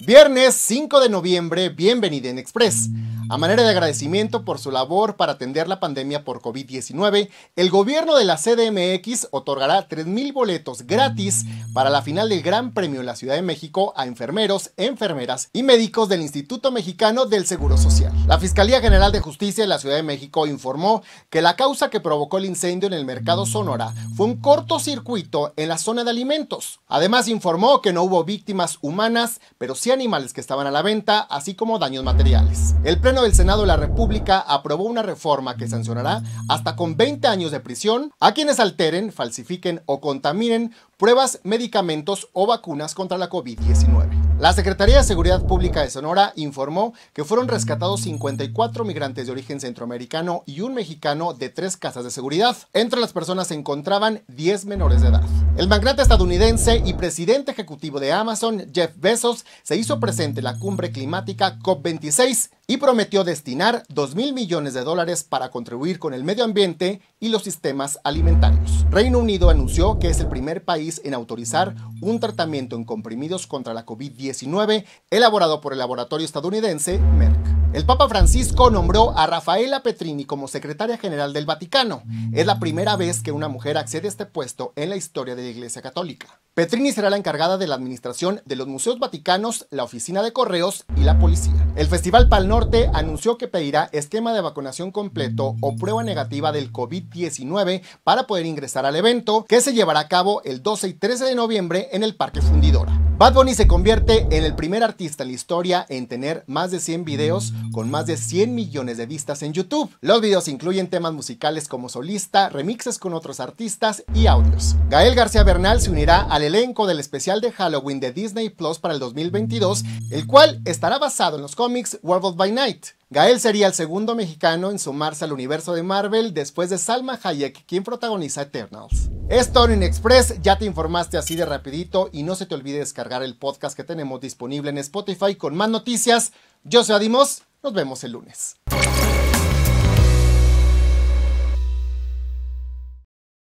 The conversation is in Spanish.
Viernes 5 de noviembre, bienvenida en Express. A manera de agradecimiento por su labor para atender la pandemia por COVID-19, el gobierno de la CDMX otorgará 3.000 boletos gratis para la final del Gran Premio en la Ciudad de México a enfermeros, enfermeras y médicos del Instituto Mexicano del Seguro Social. La Fiscalía General de Justicia de la Ciudad de México informó que la causa que provocó el incendio en el mercado Sonora fue un cortocircuito en la zona de alimentos. Además informó que no hubo víctimas humanas, pero sí animales que estaban a la venta, así como daños materiales. El del Senado de la República aprobó una reforma que sancionará hasta con 20 años de prisión a quienes alteren, falsifiquen o contaminen pruebas, medicamentos o vacunas contra la COVID-19. La Secretaría de Seguridad Pública de Sonora informó que fueron rescatados 54 migrantes de origen centroamericano y un mexicano de tres casas de seguridad. Entre las personas se encontraban 10 menores de edad. El magnate estadounidense y presidente ejecutivo de Amazon, Jeff Bezos, se hizo presente en la cumbre climática COP26 y prometió destinar 2 mil millones de dólares para contribuir con el medio ambiente y los sistemas alimentarios. Reino Unido anunció que es el primer país en autorizar un tratamiento en comprimidos contra la COVID-19 elaborado por el laboratorio estadounidense Merck. El Papa Francisco nombró a Rafaela Petrini como secretaria general del Vaticano. Es la primera vez que una mujer accede a este puesto en la historia de la Iglesia Católica. Petrini será la encargada de la administración de los museos vaticanos, la oficina de correos y la policía. El Festival Pal Norte anunció que pedirá esquema de vacunación completo o prueba negativa del COVID-19 para poder ingresar al evento que se llevará a cabo el 12 y 13 de noviembre en el Parque Fundidora. Bad Bunny se convierte en el primer artista en la historia en tener más de 100 videos con más de 100 millones de vistas en YouTube. Los videos incluyen temas musicales como solista, remixes con otros artistas y audios. Gael García Bernal se unirá al elenco del especial de Halloween de Disney Plus para el 2022, el cual estará basado en los cómics of by Night. Gael sería el segundo mexicano en sumarse al universo de Marvel después de Salma Hayek, quien protagoniza Eternals. Es Torin Express, ya te informaste así de rapidito y no se te olvide descargar el podcast que tenemos disponible en Spotify con más noticias. Yo soy Adimos, nos vemos el lunes.